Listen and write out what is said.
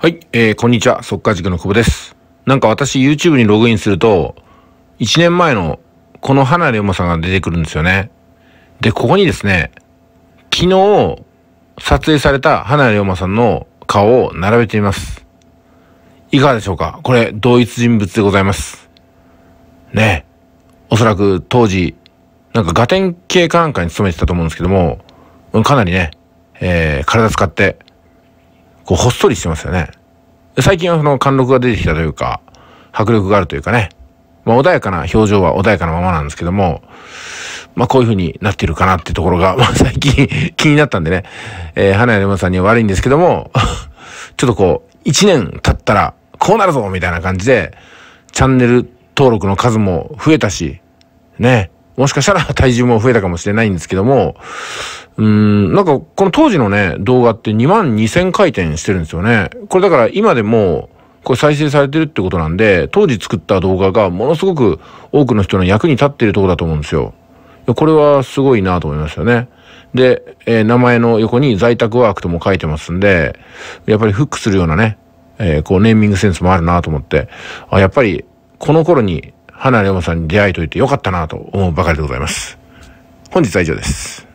はい、えー、こんにちは、速稼塾の久保です。なんか私 YouTube にログインすると、1年前のこの花レモさんが出てくるんですよね。で、ここにですね、昨日撮影された花レモさんの顔を並べています。いかがでしょうかこれ、同一人物でございます。ね。おそらく当時、なんかガテン系かなんかに勤めてたと思うんですけども、かなりね、えー、体使って、こう、ほっそりしてますよね。最近はその貫禄が出てきたというか、迫力があるというかね。まあ、穏やかな表情は穏やかなままなんですけども、まあ、こういう風になってるかなってところが、まあ、最近 気になったんでね、えー、花屋レモンさんには悪いんですけども、ちょっとこう、一年経ったら、こうなるぞみたいな感じで、チャンネル登録の数も増えたし、ね、もしかしたら体重も増えたかもしれないんですけども、うーん、なんかこの当時のね、動画って2万2000回転してるんですよね。これだから今でも、これ再生されてるってことなんで、当時作った動画がものすごく多くの人の役に立ってるとこだと思うんですよ。これはすごいなと思いましたよね。で、えー、名前の横に在宅ワークとも書いてますんで、やっぱりフックするようなね、えー、こうネーミングセンスもあるなと思って、あ、やっぱりこの頃に花龍さんに出会えといてよかったなと思うばかりでございます。本日は以上です。